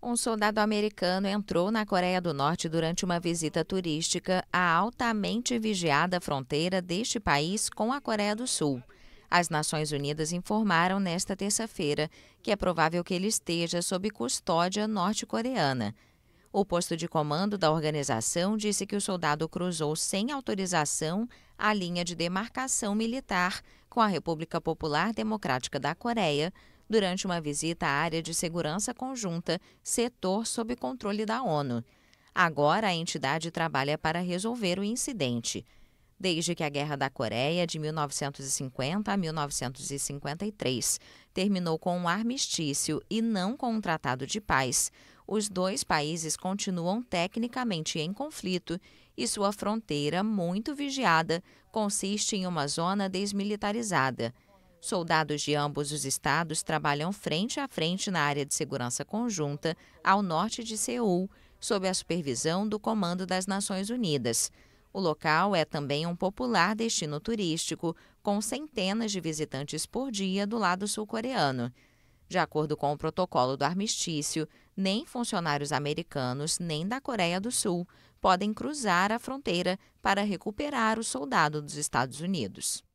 Um soldado americano entrou na Coreia do Norte durante uma visita turística à altamente vigiada fronteira deste país com a Coreia do Sul. As Nações Unidas informaram nesta terça-feira que é provável que ele esteja sob custódia norte-coreana. O posto de comando da organização disse que o soldado cruzou sem autorização a linha de demarcação militar com a República Popular Democrática da Coreia durante uma visita à área de segurança conjunta, setor sob controle da ONU. Agora, a entidade trabalha para resolver o incidente. Desde que a Guerra da Coreia, de 1950 a 1953, terminou com um armistício e não com um tratado de paz, os dois países continuam tecnicamente em conflito e sua fronteira, muito vigiada, consiste em uma zona desmilitarizada. Soldados de ambos os estados trabalham frente a frente na área de segurança conjunta, ao norte de Seul, sob a supervisão do Comando das Nações Unidas. O local é também um popular destino turístico, com centenas de visitantes por dia do lado sul-coreano. De acordo com o protocolo do armistício, nem funcionários americanos nem da Coreia do Sul podem cruzar a fronteira para recuperar o soldado dos Estados Unidos.